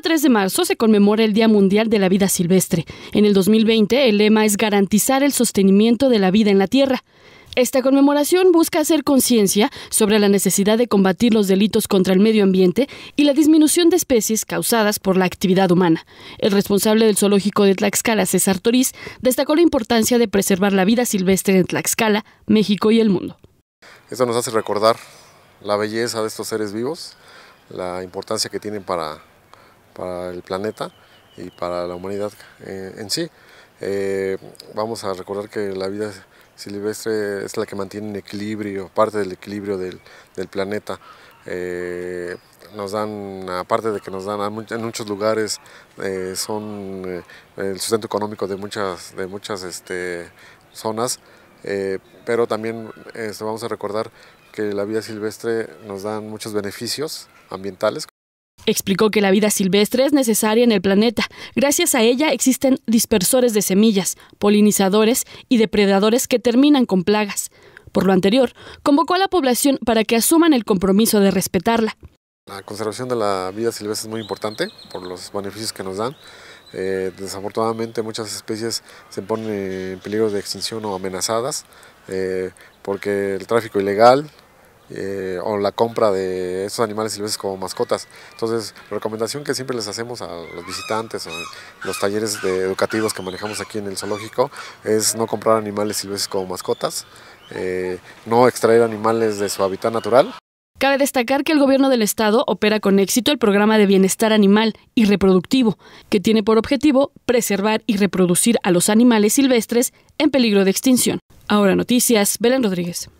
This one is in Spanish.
3 de marzo se conmemora el Día Mundial de la Vida Silvestre. En el 2020 el lema es garantizar el sostenimiento de la vida en la Tierra. Esta conmemoración busca hacer conciencia sobre la necesidad de combatir los delitos contra el medio ambiente y la disminución de especies causadas por la actividad humana. El responsable del zoológico de Tlaxcala, César Toriz, destacó la importancia de preservar la vida silvestre en Tlaxcala, México y el mundo. Esto nos hace recordar la belleza de estos seres vivos, la importancia que tienen para para el planeta y para la humanidad eh, en, sí. Eh, vamos a recordar que la vida silvestre es la que mantiene en equilibrio, parte del equilibrio del, planeta. Eh, nos dan, aparte de que nos dan en muchos lugares, son el sustento económico de muchas, de muchas este, zonas, pero también este, vamos a recordar que la vida silvestre nos dan muchos beneficios ambientales Explicó que la vida silvestre es necesaria en el planeta. Gracias a ella existen dispersores de semillas, polinizadores y depredadores que terminan con plagas. Por lo anterior, convocó a la población para que asuman el compromiso de respetarla. La conservación de la vida silvestre es muy importante por los beneficios que nos dan. Eh, desafortunadamente muchas especies se ponen en peligro de extinción o amenazadas eh, porque el tráfico ilegal, eh, o la compra de esos animales silvestres como mascotas. Entonces, recomendación que siempre les hacemos a los visitantes o los talleres educativos que manejamos aquí en el zoológico es no comprar animales silvestres como mascotas, eh, no extraer animales de su hábitat natural. Cabe destacar que el gobierno del estado opera con éxito el programa de bienestar animal y reproductivo, que tiene por objetivo preservar y reproducir a los animales silvestres en peligro de extinción. Ahora noticias, Belén Rodríguez.